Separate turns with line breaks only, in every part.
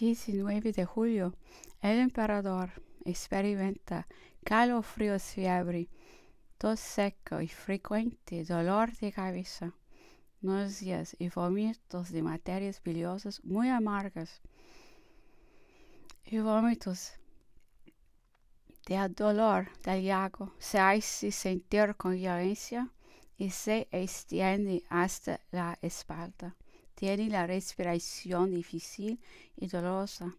19 de julio, el emperador experimenta frío, fiebre, tos seco y frecuente, dolor de cabeza, náuseas y vómitos de materias biliosas muy amargas y vómitos de dolor del lago se hace sentir con violencia y se extiende hasta la espalda. Tiene la respiración difícil y dolorosa.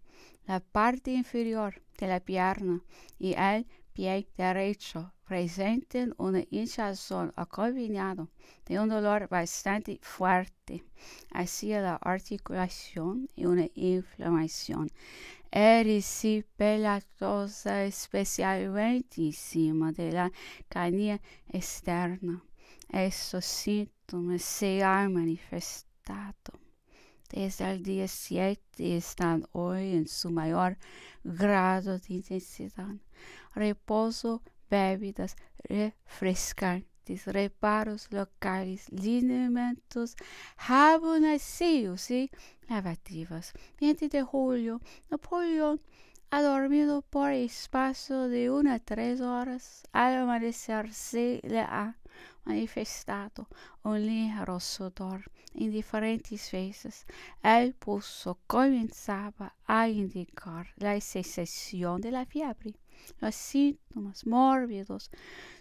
La parte inferior de la pierna y el pie derecho presentan una hinchazón acompañado de un dolor bastante fuerte hacia la articulación y una inflamación erisipelatosa especialmente encima de la canilla externa. Estos síntomas se han manifestado desde el día 7 están hoy en su mayor grado de intensidad. Reposo, bebidas refrescantes, reparos locales, lineamentos, jabonacillos y lavativas. 20 de julio, Napoleón ha dormido por espacio de una a tres horas. Al amanecer se le manifestado un ligero sudor en diferentes veces, el pulso comenzaba a indicar la sensación de la fiebre. Los síntomas mórbidos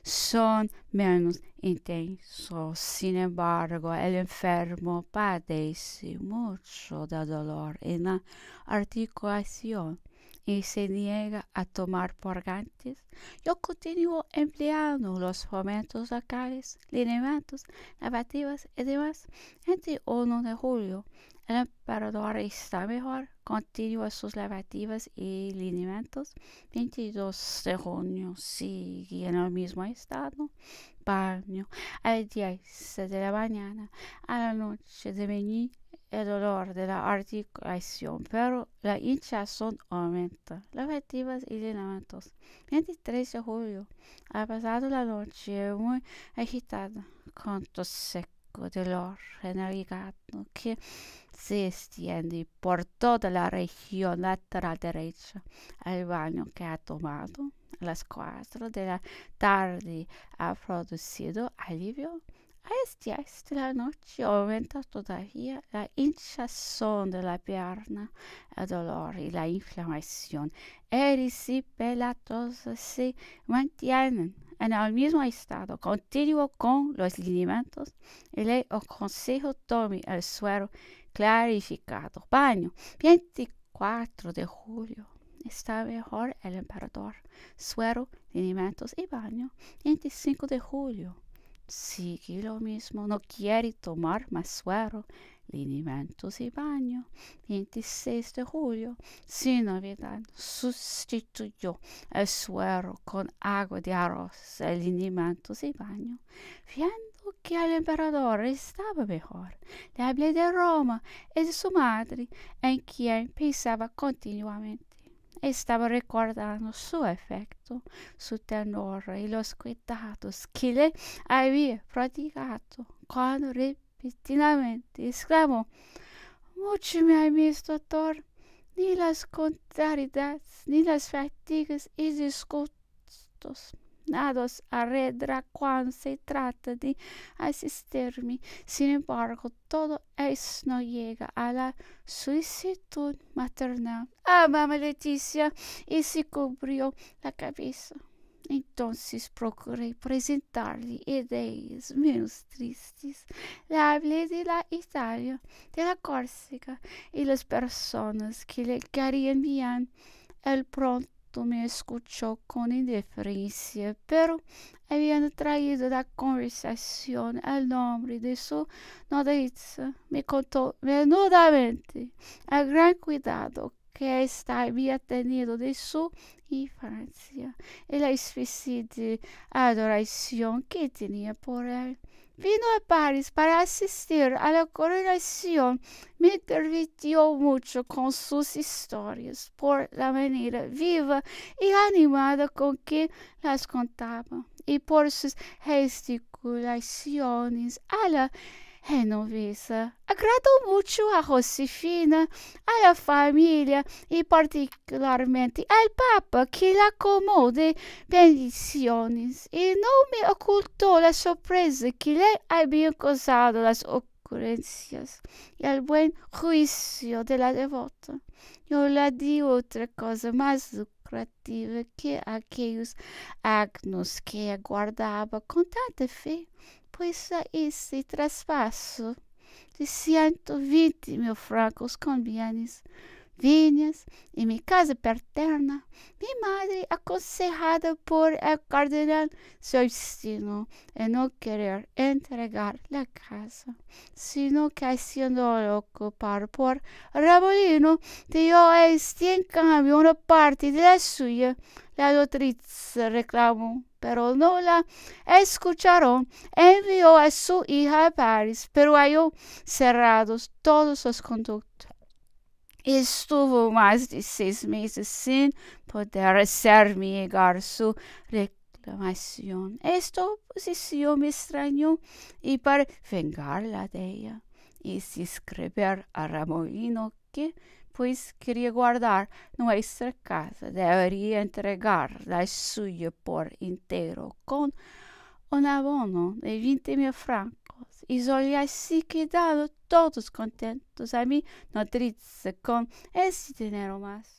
son menos intensos, sin embargo, el enfermo padece mucho de dolor en la articulación y se niega a tomar purgantes. yo continúo empleando los fomentos locales, lineamientos, lavativas y demás. Entre de julio, el emperador está mejor, continúa sus lavativas y lineamientos. 22 de junio sigue en el mismo estado. Baño, a las 10 de la mañana, a la noche de venir el dolor de la articulación, pero la hinchazón aumenta. Lavativas y ligamentos. 23 de julio. Ha pasado la noche muy agitada, con tos seco, dolor en el hígado que se extiende por toda la región lateral derecha. El baño que ha tomado a las 4 de la tarde ha producido alivio a estas la noche e aumenta todavía la hinchazón de la pierna, el dolor y la inflamación. Eris se mantienen en el mismo estado continuo con los alimentos y le aconsejo tome el suero clarificado. Baño, 24 e de julio. Está mejor el emperador. Suero, alimentos y baño, 25 de julio sigue lo mismo, no quiere tomar más suero, linimentos y baño. 26 de julio, sin novedad, sustituyó el suero con agua de arroz, linimentos y baño. Viendo que el emperador estaba mejor, le hablé de Roma y de su madre, en quien pensaba continuamente estava recordando su afecto, su tenor e os cuidados que le había prodigado quando repetidamente exclamó, mucho me ames, doctor, ni las contrariedades, ni las fatigas e desgostos." destinados a redra cuando se trata de asistirme. Sin embargo, todo eso no llega a la solicitud maternal. ¡Ah, mamá Leticia y se cubrió la cabeza. Entonces procuré presentarle ideas menos tristes. Le hablé de la Italia, de la Córcega y las personas que le querían bien. El pronto me escuchó con indiferencia, pero habiendo traído la conversación al nombre de su nodriza, me contó menudamente el gran cuidado que ésta había tenido de su infancia y la especie de adoración que tenía por él. Vino a Paris para assistir à la Me divertiu muito com suas histórias, por la maneira viva e animada com que las contava, e por suas gesticulações. A la é, noviça, agradou muito a Josefina, à família e particularmente ao Papa que lhe acomode bendiciones e não me ocultou a surpresa que lhe haviam causado as ocorrências e o bom juízo de la devota. Eu lhe di outra coisa mais lucrativa que aqueles agnos que aguardava com tanta fé pois a é esse traspasso de cento vinte mil francos com bienes, vinhas En mi casa paterna, mi madre, aconsejada por el cardenal obstinó en no querer entregar la casa, sino que siendo ocupar por Rabolino, dio este en cambio una parte de la suya. La dotriz reclamó pero no la escucharon. Envió a su hija a París, pero halló cerrados todos sus conductos Estuvo mais de seis meses sem poder ser-me sua reclamação. Esta posição me estranhou e para vengar la dela e se escrever a Ramolino que, pois queria guardar nossa casa, deveria entregar la suya por inteiro com um abono de 20 mil francos y solía así assim quedado todos contentos a mim nutrirse com esse dinheiro más.